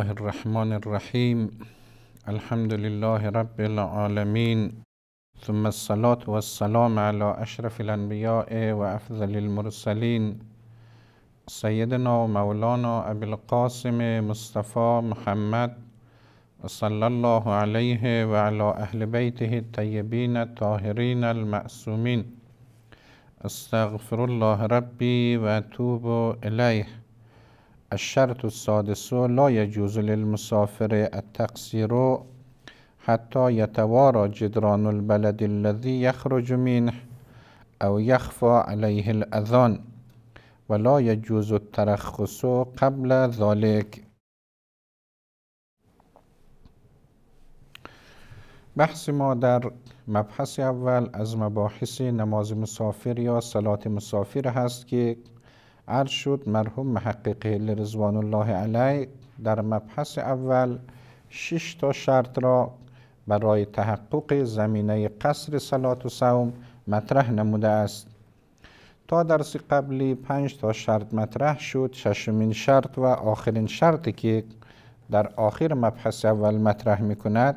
الله الرحمن الرحيم الحمد لله رب العالمين ثم الصلاة والسلام على أشرف الأنبياء وأفضل المرسلين سيدنا ومولانا أبي القاسم مصطفى محمد صلى الله عليه وعلى أهل بيته الطيبين الطاهرين المأسومين استغفر الله ربي واتوب اليه الشرط السادس لا يجوز للمسافر التقصير حتى يتوارى جدران البلد الذي يخرج منه او يخفى عليه الأذان ولا يجوز الترخص قبل ذلك بحث ما در مبحث اول از مباحث نماز مسافر یا سلات مسافر هست که عرض شد مرحوم محقق رضوان الله علی در مبحث اول شش تا شرط را برای تحقق زمینه قصر سلات و سوم مطرح نموده است تا درس قبلی پنج تا شرط مطرح شد ششمین شرط و آخرین شرطی که در آخر مبحث اول مطرح می کند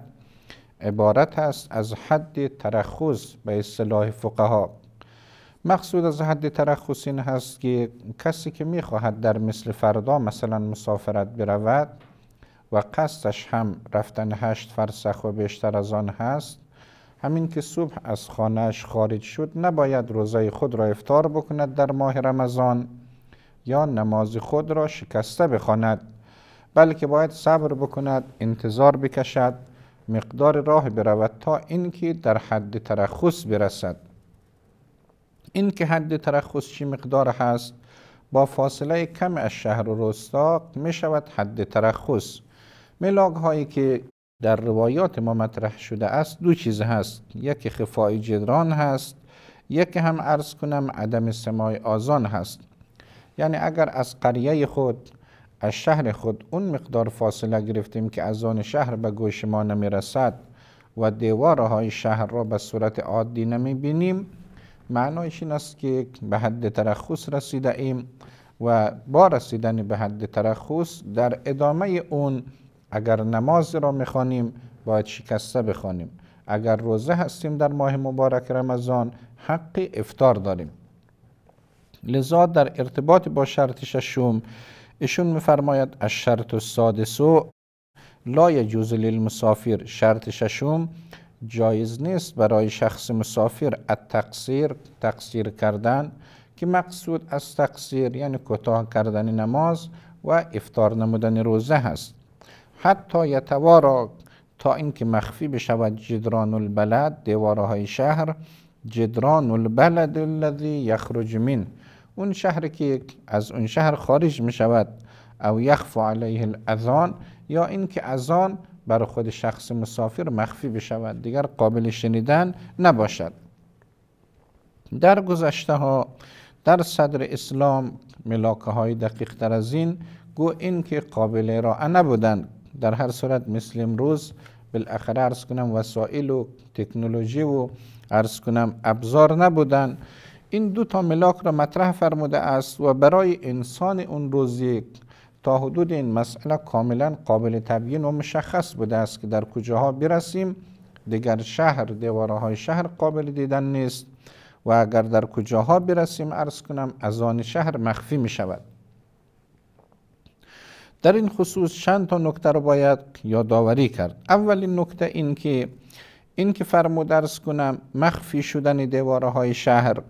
عبارت است از حد ترخص به اصطلاح فقها مقصود از حد ترخص این هست که کسی که میخواهد در مثل فردا مثلا مسافرت برود و قصدش هم رفتن هشت فرسخ و بیشتر از آن هست همین که صبح از خانهش خارج شد نباید روزای خود را افتار بکند در ماه رمضان یا نماز خود را شکسته بخواند بلکه باید صبر بکند انتظار بکشد مقدار راه برود تا اینکه در حد ترخص برسد این که حد ترخص چی مقدار هست با فاصله کم از شهر و روستا می شود حد ترخص ملاک هایی که در روایات ما مطرح شده است دو چیز هست یکی خفای جدران هست یکی هم عرض کنم عدم سمای آزان هست یعنی اگر از قریه خود از شهر خود اون مقدار فاصله گرفتیم که از آن شهر به گوش ما نمی رسد و دیوارهای شهر را به صورت عادی نمی بینیم معنایش این است که به حد ترخص رسیده ایم و با رسیدن به حد ترخص در ادامه اون اگر نماز را میخوانیم باید شکسته بخوانیم اگر روزه هستیم در ماه مبارک رمضان حق افتار داریم لذا در ارتباط با شرط ششم ایشون میفرماید از شرط سادسو لا یجوز للمسافر شرط ششم جایز نیست برای شخص مسافر از تقصیر تقصیر کردن که مقصود از تقصیر یعنی کوتاه کردن نماز و افطار نمودن روزه هست حتی یتوارا تا اینکه مخفی بشود جدران البلد دیوارهای شهر جدران البلد الذی یخرج من اون شهر که از اون شهر خارج می شود او یخف علیه الاذان یا اینکه اذان برای خود شخص مسافر مخفی بشود دیگر قابل شنیدن نباشد در گذشته ها در صدر اسلام ملاکه های دقیق تر از این گو این که قابل را نبودند در هر صورت مثل امروز بالاخره ارز کنم وسایل و تکنولوژی و ارز کنم ابزار نبودند این دو تا ملاک را مطرح فرموده است و برای انسان اون روز یک تا حدود این مسئله کاملا قابل تبیین و مشخص بوده است که در کجاها برسیم دیگر شهر دیواره های شهر قابل دیدن نیست و اگر در کجاها برسیم ارز کنم از آن شهر مخفی می شود در این خصوص چند تا نکته رو باید یادآوری کرد اولین نکته این که این که فرمود ارز کنم مخفی شدن دیواره های شهر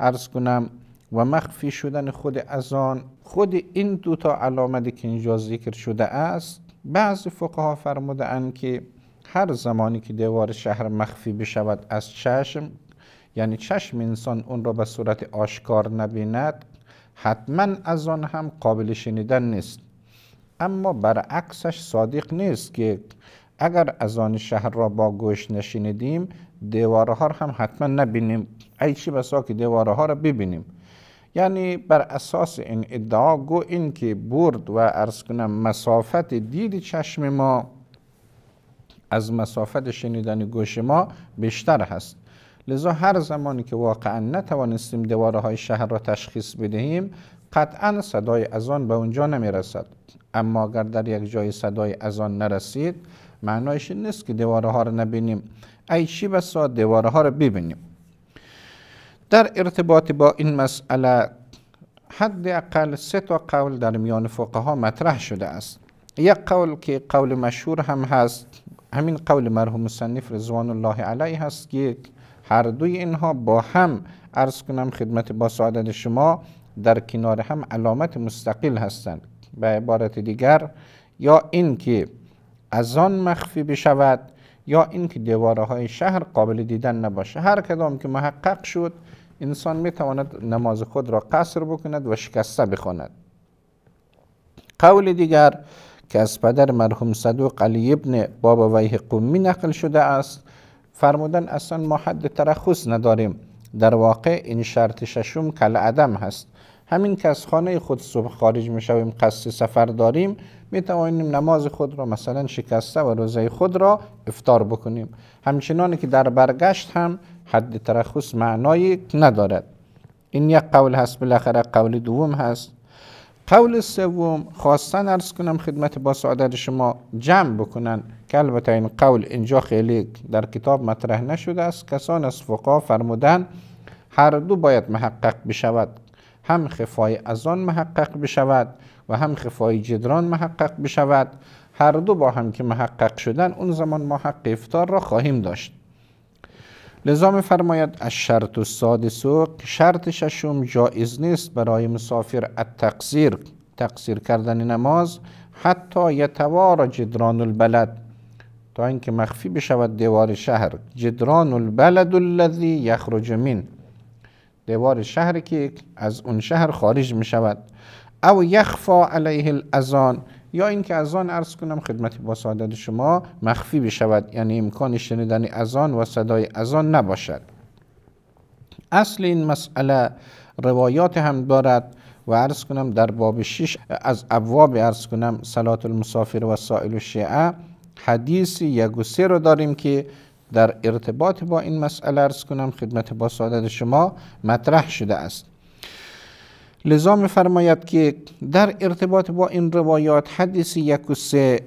ارز کنم و مخفی شدن خود از آن خود این دو تا علامتی که اینجا ذکر شده است بعضی فقها فرموده اند که هر زمانی که دیوار شهر مخفی بشود از چشم یعنی چشم انسان اون را به صورت آشکار نبیند حتما از آن هم قابل شنیدن نیست اما برعکسش صادق نیست که اگر از آن شهر را با گوش نشنیدیم دیوارها را هم حتما نبینیم ای بسا که دیوارها را ببینیم یعنی بر اساس این ادعا گو این که برد و ارز کنم مسافت دید چشم ما از مسافت شنیدن گوش ما بیشتر هست لذا هر زمانی که واقعا نتوانستیم دواره های شهر را تشخیص بدهیم قطعا صدای اذان به اونجا نمیرسد اما اگر در یک جای صدای اذان نرسید معنایش نیست که دواره ها را نبینیم ای چی بسا دواره ها را ببینیم در ارتباط با این مسئله حداقل سه تا قول در میان فقها مطرح شده است یک قول که قول مشهور هم هست همین قول مرحوم مصنف رضوان الله علیه هست که هر دوی اینها با هم عرض کنم خدمت با سعادت شما در کنار هم علامت مستقل هستند به عبارت دیگر یا اینکه از آن مخفی بشود یا اینکه دیواره های شهر قابل دیدن نباشه هر کدام که محقق شد انسان می تواند نماز خود را قصر بکند و شکسته بخواند قول دیگر که از پدر مرحوم صدوق علی ابن بابا ویه قومی نقل شده است فرمودن اصلا ما حد ترخص نداریم در واقع این شرط ششم کل عدم هست همین که از خانه خود صبح خارج می شویم قصد سفر داریم می توانیم نماز خود را مثلا شکسته و روزه خود را افتار بکنیم همچنان که در برگشت هم حد ترخص معنایی ندارد این یک قول هست بالاخره قول دوم هست قول سوم خواستن ارز کنم خدمت با سعادت شما جمع بکنن که البته این قول اینجا خیلی در کتاب مطرح نشده است کسان از فقها فرمودن هر دو باید محقق بشود هم خفای از آن محقق بشود و هم خفای جدران محقق بشود هر دو با هم که محقق شدن اون زمان ما حق افتار را خواهیم داشت لذا فرماید از شرط و سادسو شرط ششم جایز نیست برای مسافر التقصیر تقصیر تقصیر کردن نماز حتی یتوار جدران البلد تا اینکه مخفی بشود دیوار شهر جدران البلد الذی یخرج من دیوار شهر که از اون شهر خارج می شود او یخفا علیه الازان یا اینکه از آن عرض کنم خدمت با سعادت شما مخفی بشود یعنی امکان شنیدن اذان و صدای اذان نباشد اصل این مسئله روایات هم دارد و عرض کنم در باب شش از ابواب عرض کنم صلات المسافر و سائل الشیعه حدیث یک و رو داریم که در ارتباط با این مسئله عرض کنم خدمت با سعادت شما مطرح شده است لذا میفرماید که در ارتباط با این روایات حدیث یک و سه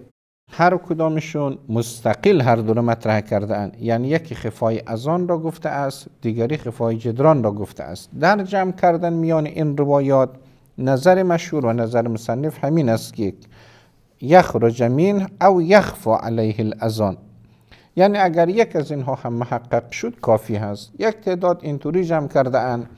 هر کدامشون مستقل هر دو مطرح کرده اند یعنی یکی خفای ازان را گفته است دیگری خفای جدران را گفته است در جمع کردن میان این روایات نظر مشهور و نظر مصنف همین است که یخرج من او یخفا علیه الازان یعنی اگر یک از اینها هم محقق شد کافی هست یک تعداد اینطوری جمع کرده اند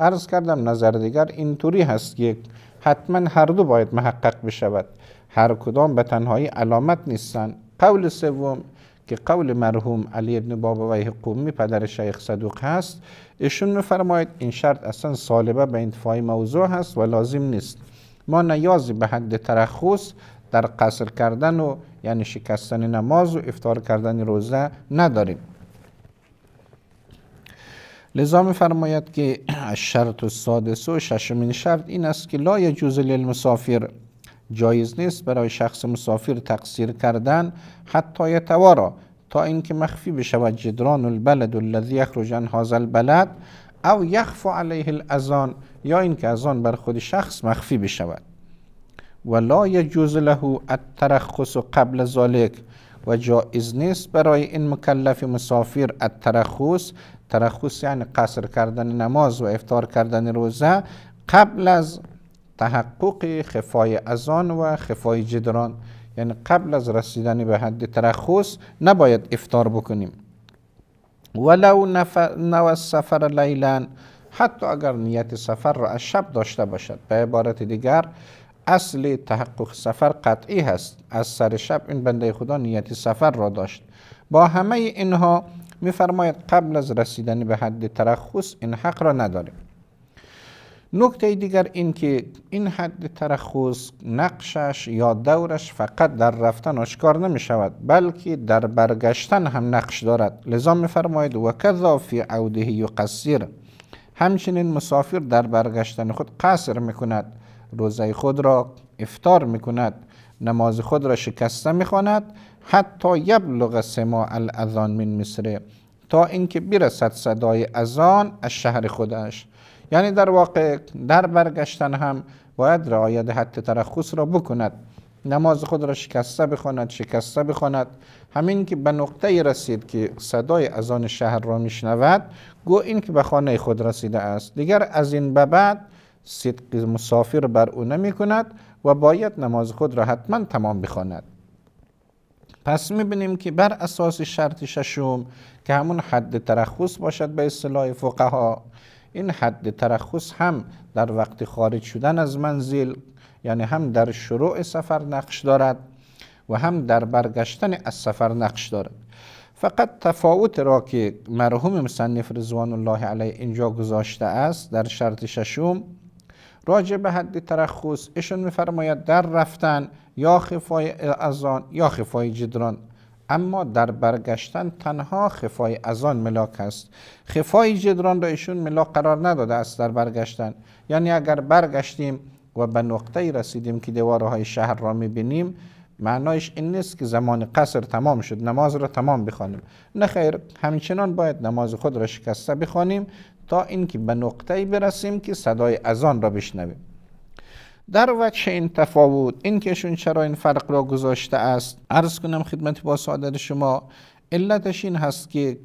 عرض کردم نظر دیگر اینطوری هست که حتما هر دو باید محقق بشود هر کدام به تنهایی علامت نیستند قول سوم که قول مرحوم علی ابن و قومی پدر شیخ صدوق هست ایشون میفرماید این شرط اصلا سالبه به انتفاع موضوع هست و لازم نیست ما نیازی به حد ترخص در قصر کردن و یعنی شکستن نماز و افتار کردن روزه نداریم لذا فرماید که شرط سادس و ششمین شرط این است که لا یجوز للمسافر جایز نیست برای شخص مسافر تقصیر کردن حتی یتوارا تا اینکه مخفی بشود جدران البلد الذی یخرج عن هذا البلد او یخفو علیه الاذان یا اینکه اذان بر خود شخص مخفی بشود و لا یجوز له الترخص قبل ذلک و جایز نیست برای این مکلف مسافر الترخص ترخص یعنی قصر کردن نماز و افتار کردن روزه قبل از تحقق خفای ازان و خفای جدران یعنی قبل از رسیدن به حد ترخص نباید افتار بکنیم ولو نو سفر لیلن حتی اگر نیت سفر را از شب داشته باشد به عبارت دیگر اصل تحقق سفر قطعی هست از سر شب این بنده خدا نیت سفر را داشت با همه اینها میفرماید قبل از رسیدن به حد ترخص این حق را نداریم نکته دیگر این که این حد ترخص نقشش یا دورش فقط در رفتن آشکار نمی شود بلکه در برگشتن هم نقش دارد لذا می فرماید و کذا فی عوده یقصیر همچنین مسافر در برگشتن خود قصر می کند روزه خود را افتار می کند نماز خود را شکسته می خواند حتی یبلغ سما الاذان من مصره تا اینکه برسد صدای اذان از شهر خودش یعنی در واقع در برگشتن هم باید رعایت حد ترخص را بکند نماز خود را شکسته بخواند شکسته بخواند همین که به نقطه رسید که صدای اذان شهر را میشنود گو این که به خانه خود رسیده است دیگر از این به بعد صدق مسافر بر او نمی کند و باید نماز خود را حتما تمام بخواند پس میبینیم که بر اساس شرط ششم که همون حد ترخص باشد به اصطلاح فقها این حد ترخص هم در وقت خارج شدن از منزل یعنی هم در شروع سفر نقش دارد و هم در برگشتن از سفر نقش دارد فقط تفاوت را که مرحوم مصنف رضوان الله علیه اینجا گذاشته است در شرط ششم راجع به حد ترخص ایشون میفرماید در رفتن یا خفای ازان یا خفای جدران اما در برگشتن تنها خفای ازان ملاک است خفای جدران را ایشون ملاک قرار نداده است در برگشتن یعنی اگر برگشتیم و به نقطه رسیدیم که دوارهای شهر را میبینیم معنایش این نیست که زمان قصر تمام شد نماز را تمام بخوانیم نه خیر همچنان باید نماز خود را شکسته بخوانیم تا اینکه به نقطه برسیم که صدای اذان را بشنویم در وجه این تفاوت این کشون چرا این فرق را گذاشته است عرض کنم خدمت با سعادت شما علتش این هست که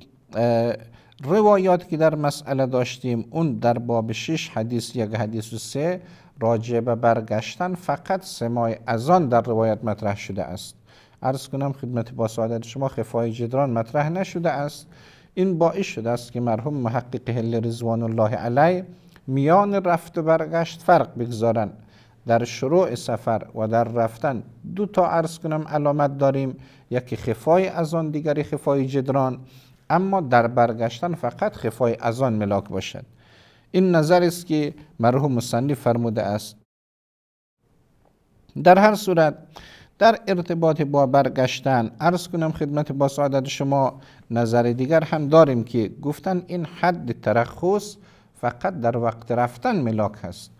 روایات که در مسئله داشتیم اون در باب 6 حدیث یک حدیث و سه راجع به برگشتن فقط سمای از در روایت مطرح شده است عرض کنم خدمت با سعادت شما خفای جدران مطرح نشده است این باعث شده است که مرحوم محقق هل رزوان الله علی میان رفت و برگشت فرق بگذارند در شروع سفر و در رفتن دو تا عرض کنم علامت داریم یکی خفای از آن دیگری خفای جدران اما در برگشتن فقط خفای از آن ملاک باشد این نظر است که مرحوم مصنف فرموده است در هر صورت در ارتباط با برگشتن عرض کنم خدمت با سعادت شما نظر دیگر هم داریم که گفتن این حد ترخص فقط در وقت رفتن ملاک هست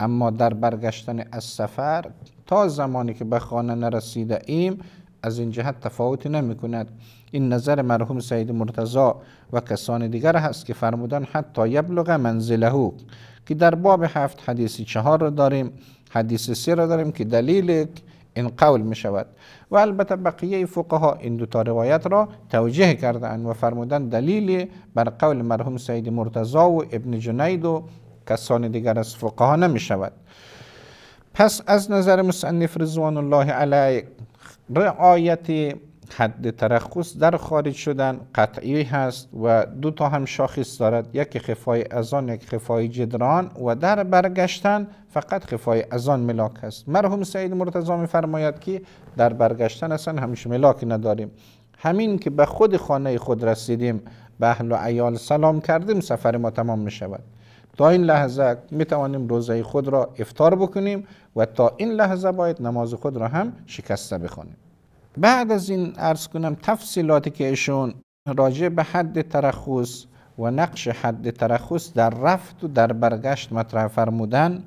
اما در برگشتن از سفر تا زمانی که به خانه نرسیده ایم از این جهت تفاوتی نمی کند این نظر مرحوم سید مرتضا و کسان دیگر هست که فرمودن حتی یبلغ منزله که در باب هفت حدیث چهار را داریم حدیث سی را داریم که دلیل این قول می شود و البته بقیه فقها این دو تا روایت را توجیه کردن و فرمودن دلیل بر قول مرحوم سید مرتضا و ابن جنید و کسان دیگر از فقها نمی شود پس از نظر مصنف رضوان الله علیه رعایت حد ترخص در خارج شدن قطعی هست و دو تا هم شاخص دارد یک خفای ازان یک خفای جدران و در برگشتن فقط خفای ازان ملاک هست مرحوم سعید مرتضا می فرماید که در برگشتن اصلا همیشه ملاک نداریم همین که به خود خانه خود رسیدیم به اهل و عیال سلام کردیم سفر ما تمام می شود تا این لحظه می توانیم روزه خود را افتار بکنیم و تا این لحظه باید نماز خود را هم شکسته بخوانیم بعد از این عرض کنم تفصیلاتی که ایشون راجع به حد ترخص و نقش حد ترخص در رفت و در برگشت مطرح فرمودن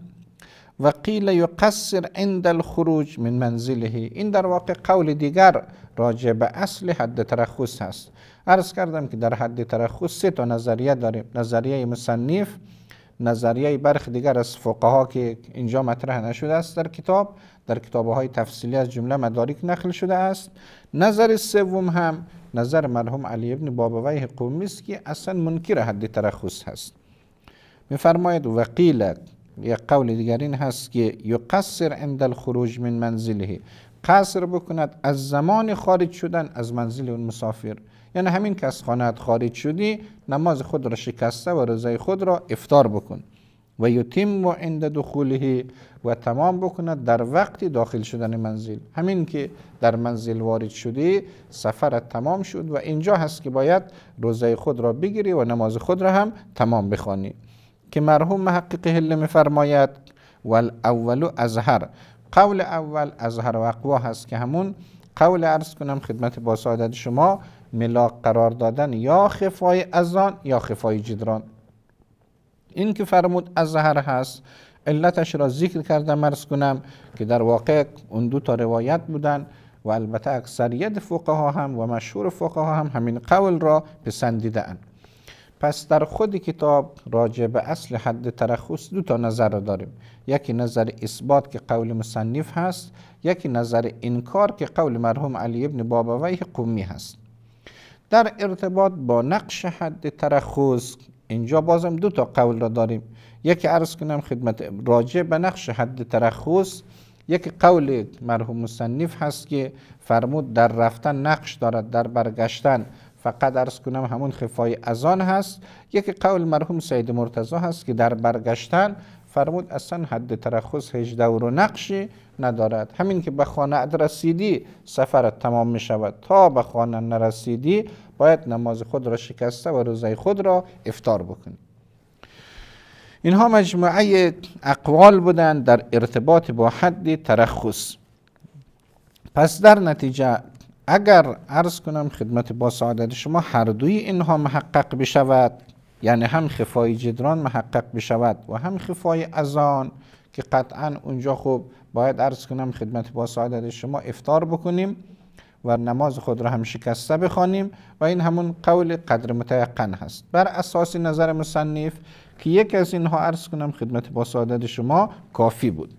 و قیل یقصر عند الخروج من منزله این در واقع قول دیگر راجع به اصل حد ترخص هست عرض کردم که در حد ترخص سه تا نظریه داریم نظریه مصنف نظریه برخی دیگر از فقها که اینجا مطرح نشده است در کتاب در کتابه های تفصیلی از جمله مدارک نقل شده است نظر سوم هم نظر مرحوم علی ابن بابوی قومی است که اصلا منکر حد ترخص هست میفرماید وقیلت یک قول دیگرین هست که یقصر عند الخروج من منزله قصر بکند از زمان خارج شدن از منزل اون مسافر یعنی همین که از خانهت خارج شدی نماز خود را شکسته و روزه خود را افتار بکن و یتیم و عند دخوله و تمام بکند در وقت داخل شدن منزل همین که در منزل وارد شدی سفرت تمام شد و اینجا هست که باید روزه خود را بگیری و نماز خود را هم تمام بخوانی که مرحوم محقق حله میفرماید والاول ازهر قول اول از هر وقوا هست که همون قول عرض کنم خدمت با سعادت شما ملاق قرار دادن یا خفای ازان یا خفای جدران این که فرمود از هست علتش را ذکر کردم مرز کنم که در واقع اون دو تا روایت بودن و البته اکثریت فقها هم و مشهور فقها هم همین قول را پسندیده پس در خود کتاب راجع به اصل حد ترخص دو تا نظر را داریم یکی نظر اثبات که قول مصنف هست یکی نظر انکار که قول مرحوم علی ابن بابویه قومی هست در ارتباط با نقش حد ترخص اینجا بازم دو تا قول را داریم یکی عرض کنم خدمت راجع به نقش حد ترخص یک قول مرحوم مصنف هست که فرمود در رفتن نقش دارد در برگشتن فقط ارز کنم همون خفای ازان هست یکی قول مرحوم سید مرتضا هست که در برگشتن فرمود اصلا حد ترخص هیچ دور و نقشی ندارد همین که به خانه رسیدی سفرت تمام می شود تا به خانه نرسیدی باید نماز خود را شکسته و روزه خود را افتار بکنی اینها مجموعه اقوال بودند در ارتباط با حد ترخص پس در نتیجه اگر عرض کنم خدمت با سعادت شما هر دوی اینها محقق بشود یعنی هم خفای جدران محقق بشود و هم خفای ازان که قطعا اونجا خوب باید عرض کنم خدمت با سعادت شما افتار بکنیم و نماز خود را هم شکسته بخوانیم و این همون قول قدر متیقن هست بر اساس نظر مصنف که یک از اینها عرض کنم خدمت با سعادت شما کافی بود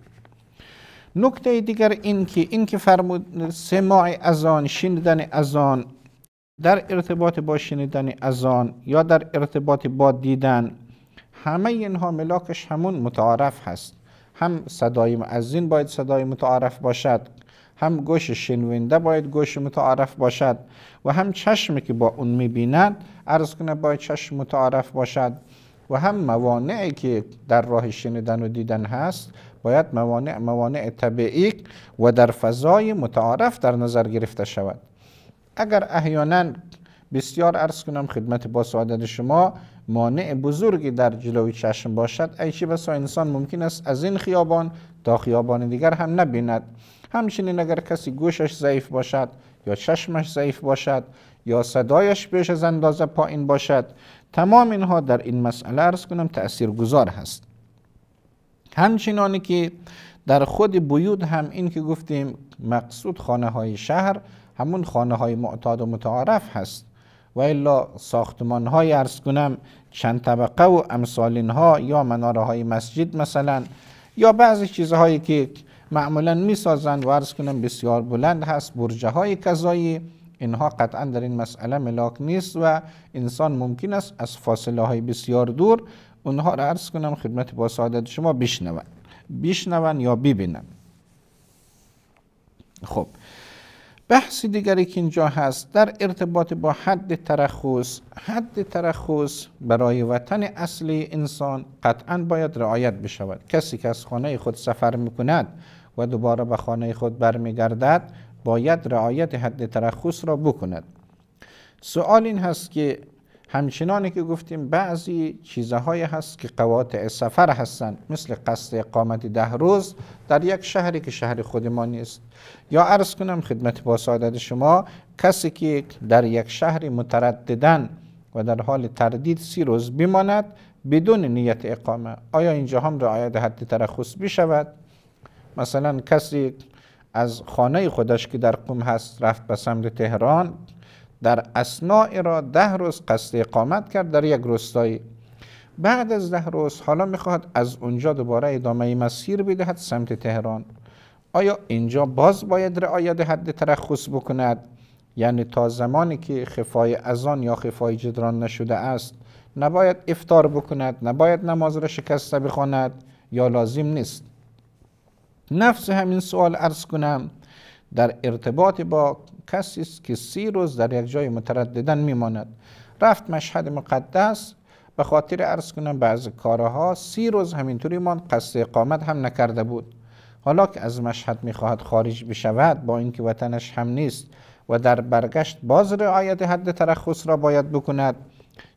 نکته دیگر این که این که فرمود سماع اذان شنیدن اذان در ارتباط با شنیدن اذان یا در ارتباط با دیدن همه اینها ملاکش همون متعارف هست هم صدای معزین باید صدای متعارف باشد هم گوش شنونده باید گوش متعارف باشد و هم چشمی که با اون میبیند عرض کنه باید چشم متعارف باشد و هم موانعی که در راه شنیدن و دیدن هست باید موانع موانع طبیعی و در فضای متعارف در نظر گرفته شود اگر احیانا بسیار عرض کنم خدمت با سعادت شما مانع بزرگی در جلوی چشم باشد ایچی بسا انسان ممکن است از این خیابان تا خیابان دیگر هم نبیند همچنین اگر کسی گوشش ضعیف باشد یا چشمش ضعیف باشد یا صدایش بیش از اندازه پایین باشد تمام اینها در این مسئله ارز کنم تأثیر گذار هست همچنانی که در خود بیود هم این که گفتیم مقصود خانه های شهر همون خانه های معتاد و متعارف هست و الا ساختمان های ارز کنم چند طبقه و امثالین ها یا مناره های مسجد مثلا یا بعضی چیزهایی که معمولا میسازند و ارز کنم بسیار بلند هست برجه های کذایی اینها قطعا در این مسئله ملاک نیست و انسان ممکن است از فاصله های بسیار دور اونها را عرض کنم خدمت با سعادت شما بشنون بشنون یا ببینن خب بحث دیگری که اینجا هست در ارتباط با حد ترخص حد ترخص برای وطن اصلی انسان قطعا باید رعایت بشود کسی که از خانه خود سفر میکند و دوباره به خانه خود برمیگردد باید رعایت حد ترخص را بکند سوال این هست که همچنانی که گفتیم بعضی چیزهایی هست که قواطع سفر هستند مثل قصد اقامت ده روز در یک شهری که شهر خود ما نیست یا عرض کنم خدمت با سعادت شما کسی که در یک شهر مترددن و در حال تردید سی روز بماند بدون نیت اقامه آیا اینجا هم رعایت حد ترخص بشود مثلا کسی از خانه خودش که در قوم هست رفت به سمت تهران در اسنای را ده روز قصد اقامت کرد در یک روستایی بعد از ده روز حالا میخواهد از اونجا دوباره ادامه مسیر بدهد سمت تهران آیا اینجا باز باید رعایت حد ترخص بکند یعنی تا زمانی که خفای ازان یا خفای جدران نشده است نباید افتار بکند نباید نماز را شکسته بخواند یا لازم نیست نفس همین سوال ارز کنم در ارتباط با کسی است که سی روز در یک جای مترددن میماند رفت مشهد مقدس به خاطر عرض کنم بعض کارها سی روز همینطوری ماند قصد اقامت هم نکرده بود حالا که از مشهد میخواهد خارج بشود با اینکه وطنش هم نیست و در برگشت باز رعایت حد ترخص را باید بکند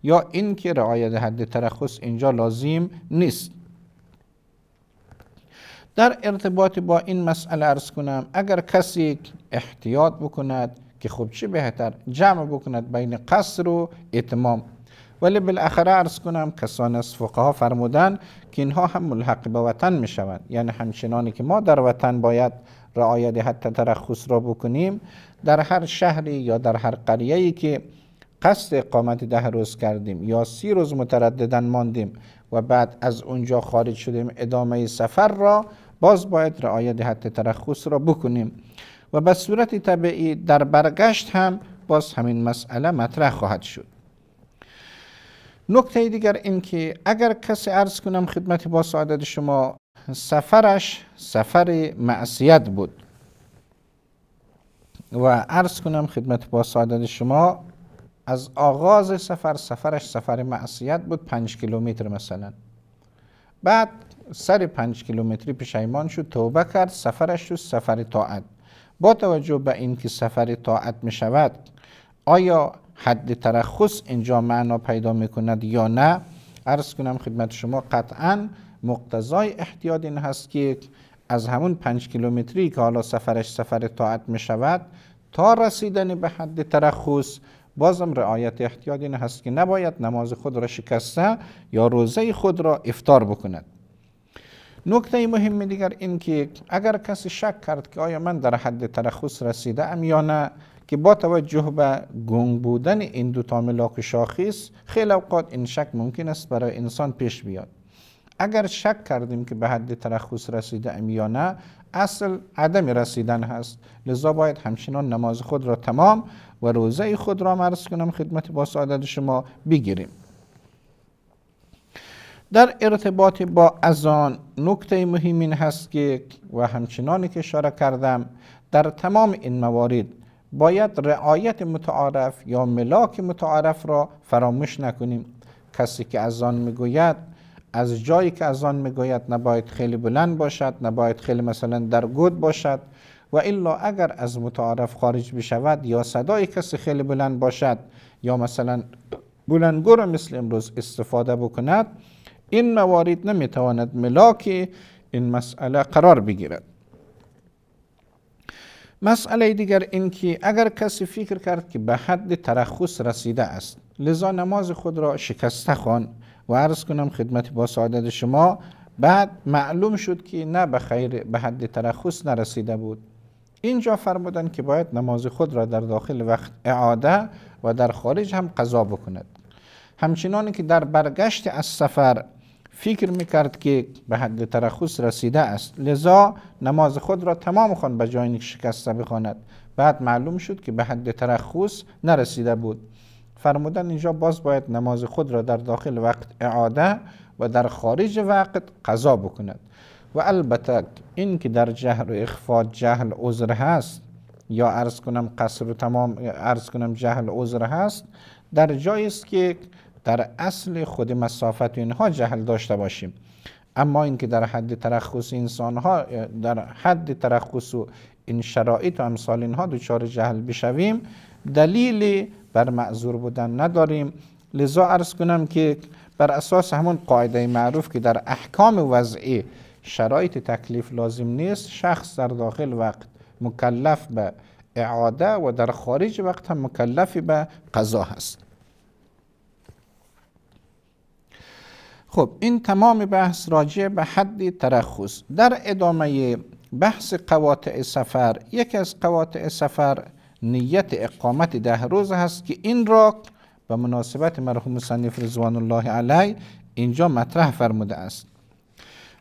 یا اینکه رعایت حد ترخص اینجا لازم نیست در ارتباط با این مسئله ارز کنم اگر کسی احتیاط بکند که خب چه بهتر جمع بکند بین قصر و اتمام ولی بالاخره ارز کنم کسان از فقها فرمودن که اینها هم ملحق به وطن می شوند یعنی همچنانی که ما در وطن باید رعایت حتی ترخص را بکنیم در هر شهری یا در هر قریه که قصد اقامت ده روز کردیم یا سی روز مترددن ماندیم و بعد از اونجا خارج شدیم ادامه سفر را باز باید رعایت حد ترخص را بکنیم و به صورت طبیعی در برگشت هم باز همین مسئله مطرح خواهد شد نکته دیگر این که اگر کسی عرض کنم خدمت با سعادت شما سفرش سفر معصیت بود و عرض کنم خدمت با سعادت شما از آغاز سفر سفرش سفر معصیت بود پنج کیلومتر مثلا بعد سر پنج کیلومتری پشیمان شد توبه کرد سفرش شد سفر طاعت با توجه به اینکه سفر طاعت می شود آیا حد ترخص اینجا معنا پیدا می کند یا نه عرض کنم خدمت شما قطعا مقتضای احتیاط این هست که از همون پنج کیلومتری که حالا سفرش سفر طاعت می شود تا رسیدن به حد ترخص بازم رعایت احتیاط این هست که نباید نماز خود را شکسته یا روزه خود را افتار بکند نکته مهم دیگر این که اگر کسی شک کرد که آیا من در حد ترخص رسیده ام یا نه که با توجه به گنگ بودن این دو تاملاک شاخص خیلی اوقات این شک ممکن است برای انسان پیش بیاد اگر شک کردیم که به حد ترخص رسیده ام یا نه اصل عدم رسیدن هست لذا باید همچنان نماز خود را تمام و روزه خود را مرز کنم خدمت با سعادت شما بگیریم در ارتباط با اذان نکته مهم این هست که و همچنانی که اشاره کردم در تمام این موارد باید رعایت متعارف یا ملاک متعارف را فراموش نکنیم کسی که اذان میگوید از جایی که اذان میگوید نباید خیلی بلند باشد نباید خیلی مثلا در گود باشد و الا اگر از متعارف خارج بشود یا صدای کسی خیلی بلند باشد یا مثلا بلندگو را مثل امروز استفاده بکند این موارد نمیتواند ملاک این مسئله قرار بگیرد مسئله دیگر این که اگر کسی فکر کرد که به حد ترخص رسیده است لذا نماز خود را شکسته خوان و عرض کنم خدمت با سعادت شما بعد معلوم شد که نه به خیر به حد ترخص نرسیده بود اینجا فرمودن که باید نماز خود را در داخل وقت اعاده و در خارج هم قضا بکند همچنان که در برگشت از سفر فکر میکرد که به حد ترخص رسیده است لذا نماز خود را تمام خوان به جای شکسته بخواند بعد معلوم شد که به حد ترخص نرسیده بود فرمودن اینجا باز باید نماز خود را در داخل وقت اعاده و در خارج وقت قضا بکند و البته این که در جهل و اخفا جهل عذر هست یا عرض کنم قصر و تمام عرض کنم جهل عذر هست در جایی است که در اصل خود مسافت اینها جهل داشته باشیم اما اینکه در حد ترخص انسان ها در حد ترخص و این شرایط و امثال اینها دچار جهل بشویم دلیلی بر معذور بودن نداریم لذا عرض کنم که بر اساس همون قاعده معروف که در احکام وضعی شرایط تکلیف لازم نیست شخص در داخل وقت مکلف به اعاده و در خارج وقت هم مکلف به قضا هست خب این تمام بحث راجع به حد ترخص در ادامه بحث قواطع سفر یکی از قواطع سفر نیت اقامت ده روز هست که این را به مناسبت مرحوم صنیف رضوان الله علیه اینجا مطرح فرموده است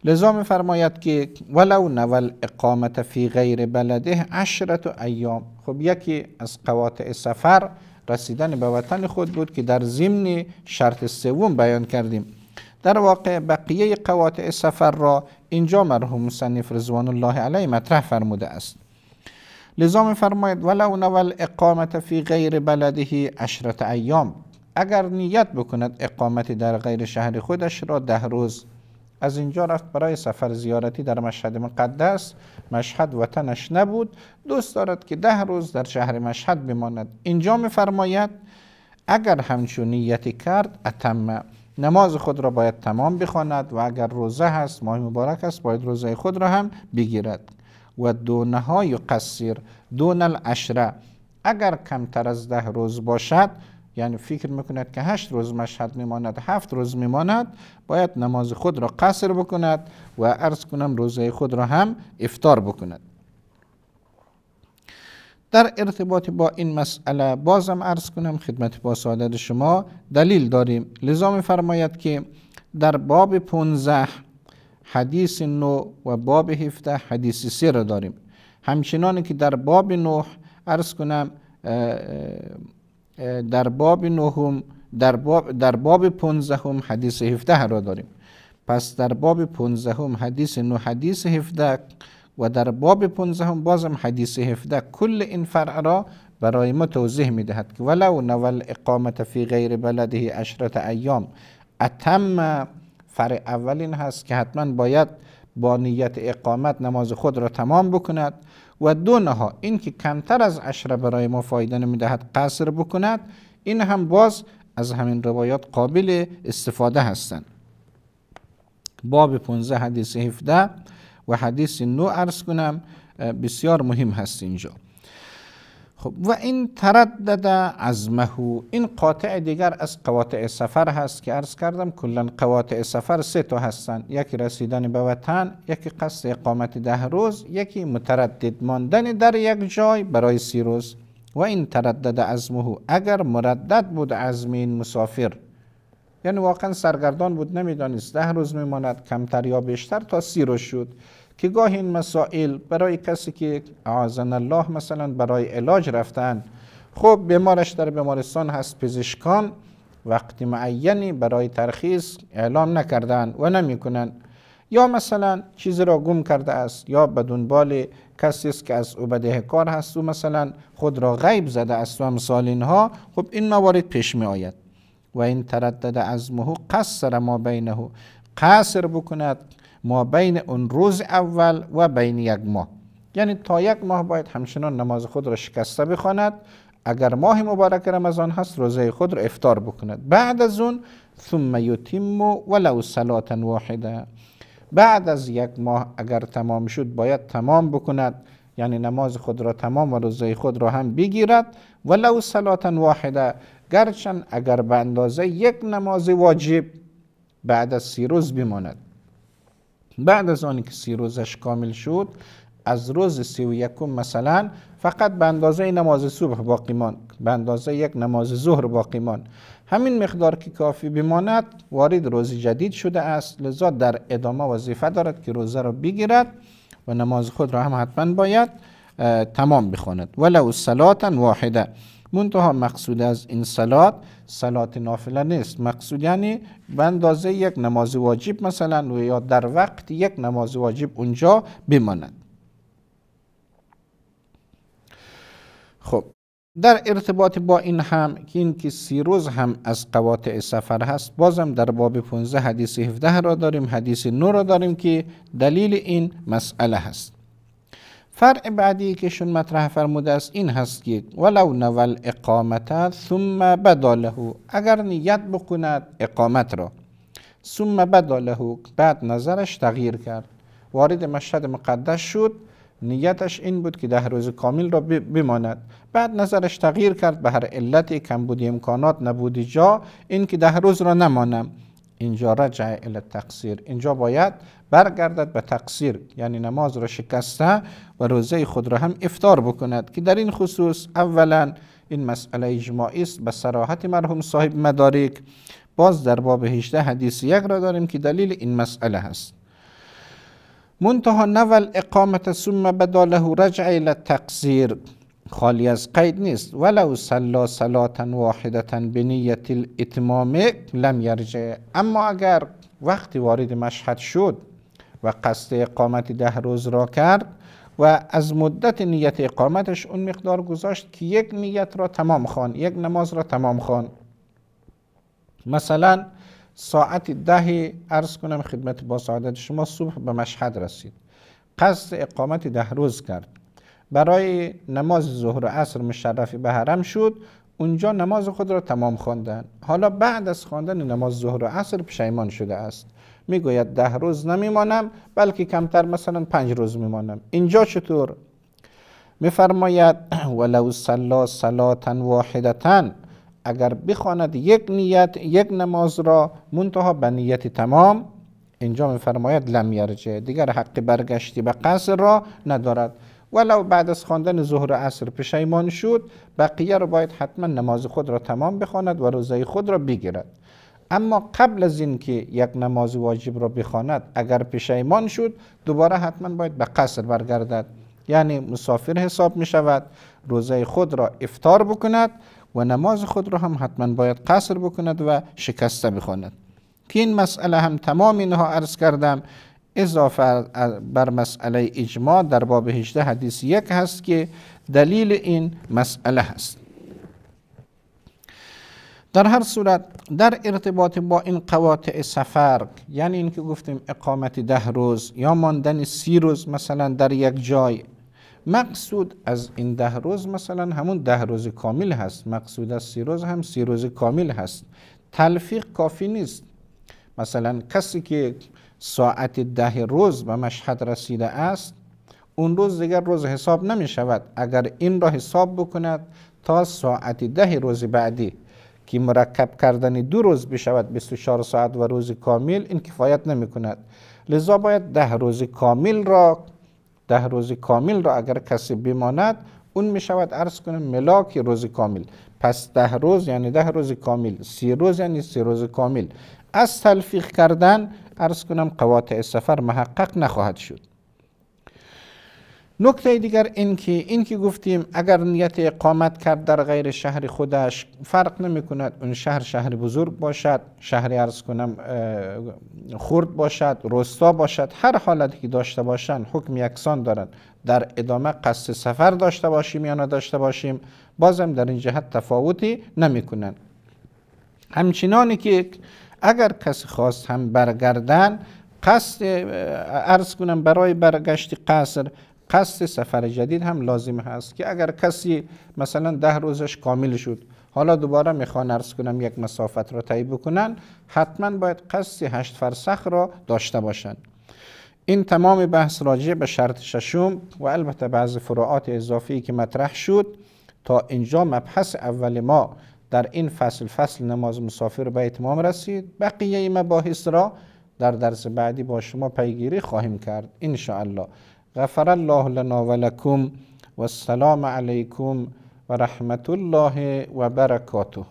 لذا می فرماید که ولو نول اقامت فی غیر بلده عشرت ایام خب یکی از قواطع سفر رسیدن به وطن خود بود که در ضمن شرط سوم بیان کردیم در واقع بقیه قواطع سفر را اینجا مرحوم مصنف رضوان الله علیه مطرح فرموده است لذا فرماید ولو نول اقامت فی غیر بلده عشرت ایام اگر نیت بکند اقامت در غیر شهر خودش را ده روز از اینجا رفت برای سفر زیارتی در مشهد مقدس مشهد وطنش نبود دوست دارد که ده روز در شهر مشهد بماند اینجا میفرماید اگر همچون نیتی کرد اتمه نماز خود را باید تمام بخواند و اگر روزه هست ماه مبارک است باید روزه خود را هم بگیرد و دونه های قصیر دون الاشره اگر کمتر از ده روز باشد یعنی فکر میکند که هشت روز مشهد میماند هفت روز میماند باید نماز خود را قصر بکند و ارز کنم روزه خود را هم افتار بکند در ارتباط با این مسئله بازم عرض کنم خدمت با سعادت شما دلیل داریم لذا فرماید که در باب 15 حدیث 9 و باب 17 حدیث 3 را داریم همچنان که در باب 9 عرض کنم در باب 9 در باب در باب 15 هم حدیث 17 را داریم پس در باب 15 هم حدیث 9 حدیث 17 و در باب 15 هم بازم حدیث 17 کل این فرع را برای ما توضیح می دهد که ولو نول اقامت فی غیر بلده اشرت ایام اتم فرع اول این هست که حتما باید با نیت اقامت نماز خود را تمام بکند و دو نها این که کمتر از عشره برای ما فایده دهد قصر بکند این هم باز از همین روایات قابل استفاده هستند باب 15 حدیث 17 و حدیث نو عرض کنم بسیار مهم هست اینجا خب و این تردد عزمه این قاطع دیگر از قواطع سفر هست که عرض کردم کلا قواطع سفر سه تا هستند یکی رسیدن به وطن یکی قصد اقامت ده روز یکی متردد ماندن در یک جای برای سی روز و این تردد عزمه اگر مردد بود عزم این مسافر یعنی واقعا سرگردان بود نمیدانست ده روز میماند کمتر یا بیشتر تا سی روز شد که گاه این مسائل برای کسی که عازن الله مثلا برای علاج رفتن خب بیمارش در بیمارستان هست پزشکان وقت معینی برای ترخیص اعلام نکردن و نمیکنن یا مثلا چیزی را گم کرده است یا بدون دنبال کسی است که از او کار هست و مثلا خود را غیب زده است و امثال اینها خب این موارد پیش می آید و این تردد مهو قصر ما بینه قصر بکند ما بین اون روز اول و بین یک ماه یعنی تا یک ماه باید همچنان نماز خود را شکسته بخواند اگر ماه مبارک رمضان هست روزه خود را افتار بکند بعد از اون ثم یتم ولو صلات واحده بعد از یک ماه اگر تمام شد باید تمام بکند یعنی نماز خود را تمام و روزه خود را هم بگیرد ولو صلات واحده گرچند اگر به اندازه یک نماز واجب بعد از سی روز بماند بعد از آنی که سی روزش کامل شد از روز سی و یکم مثلا فقط به اندازه نماز صبح باقی ماند به اندازه یک نماز ظهر باقی ماند همین مقدار که کافی بماند وارد روز جدید شده است لذا در ادامه وظیفه دارد که روزه را بگیرد و نماز خود را هم حتما باید تمام بخواند ولو سلاتا واحده منتها مقصود از این سلات سلات نافله نیست مقصود یعنی به اندازه یک نماز واجب مثلا و یا در وقت یک نماز واجب اونجا بماند خب در ارتباط با این هم که این که سی روز هم از قواطع سفر هست بازم در باب 15 حدیث 17 را داریم حدیث 9 را داریم که دلیل این مسئله هست فرع بعدی که شون مطرح فرموده است این هست که ولو نول اقامت ثم بدا اگر نیت بکند اقامت را ثم بدا بعد نظرش تغییر کرد وارد مشهد مقدس شد نیتش این بود که ده روز کامل را بماند بعد نظرش تغییر کرد به هر علتی کم بودی امکانات نبودی جا این که ده روز را نمانم اینجا رجع الی تقصیر اینجا باید برگردد به تقصیر یعنی نماز را شکسته و روزه خود را هم افتار بکند که در این خصوص اولا این مسئله اجماعی است به سراحت مرحوم صاحب مدارک باز در باب 18 حدیث یک را داریم که دلیل این مسئله هست منتها نول اقامت ثم بداله رجع الى تقصیر خالی از قید نیست ولو سلا صلاتا واحدتن بنیت نیت الاتمامه لم یرجع اما اگر وقتی وارد مشهد شد و قصد اقامت ده روز را کرد و از مدت نیت اقامتش اون مقدار گذاشت که یک نیت را تمام خوان یک نماز را تمام خوان مثلا ساعت ده ارز کنم خدمت با سعادت شما صبح به مشهد رسید قصد اقامت ده روز کرد برای نماز ظهر و عصر مشرف به حرم شد اونجا نماز خود را تمام خواندن حالا بعد از خواندن نماز ظهر و عصر پشیمان شده است میگوید ده روز نمیمانم بلکه کمتر مثلا پنج روز میمانم اینجا چطور میفرماید ولو صلا صلاتا واحدتا اگر بخواند یک نیت یک نماز را منتها به نیت تمام اینجا میفرماید لم یرجه دیگر حق برگشتی به قصر را ندارد ولو بعد از خواندن ظهر و عصر پشیمان شد بقیه را باید حتما نماز خود را تمام بخواند و روزه خود را بگیرد اما قبل از اینکه یک نماز واجب را بخواند اگر پشیمان شد دوباره حتما باید به قصر برگردد یعنی مسافر حساب می شود روزه خود را افطار بکند و نماز خود را هم حتما باید قصر بکند و شکسته بخواند که این مسئله هم تمام اینها عرض کردم اضافه بر مسئله اجماع در باب 18 حدیث یک هست که دلیل این مسئله هست در هر صورت در ارتباط با این قواطع سفر یعنی اینکه گفتیم اقامت ده روز یا ماندن سی روز مثلا در یک جای مقصود از این ده روز مثلا همون ده روز کامل هست مقصود از سی روز هم سی روز کامل هست تلفیق کافی نیست مثلا کسی که ساعت ده روز به مشهد رسیده است اون روز دیگر روز حساب نمی شود اگر این را حساب بکند تا ساعت ده روز بعدی که مرکب کردن دو روز بشود 24 ساعت و روز کامل این کفایت نمی کند لذا باید ده روز کامل را ده روز کامل را اگر کسی بماند اون می شود عرض کنم ملاک روز کامل پس ده روز یعنی ده روز کامل سی روز یعنی سی روز کامل از تلفیق کردن ارز کنم قواطع سفر محقق نخواهد شد نکته دیگر این که این که گفتیم اگر نیت اقامت کرد در غیر شهر خودش فرق نمی کند اون شهر شهر بزرگ باشد شهر ارز کنم خرد باشد رستا باشد هر حالتی که داشته باشند حکم یکسان دارند در ادامه قصد سفر داشته باشیم یا نداشته باشیم بازم در این جهت تفاوتی نمی کنند همچنانی که اگر کسی خواست هم برگردن قصد ارز کنم برای برگشت قصر قصد سفر جدید هم لازم هست که اگر کسی مثلا ده روزش کامل شد حالا دوباره میخوان ارز کنم یک مسافت را طی بکنن حتما باید قصد هشت فرسخ را داشته باشند این تمام بحث راجع به شرط ششم و البته بعض فروعات اضافی که مطرح شد تا اینجا مبحث اول ما در این فصل فصل نماز مسافر به اتمام رسید بقیه مباحث را در درس بعدی با شما پیگیری خواهیم کرد ان الله غفر الله لنا و لکم و السلام علیکم و رحمت الله و برکاته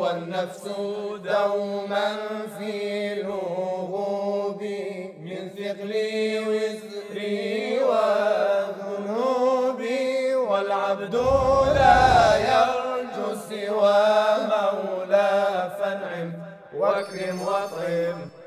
والنفس دوما רק הם מואפרים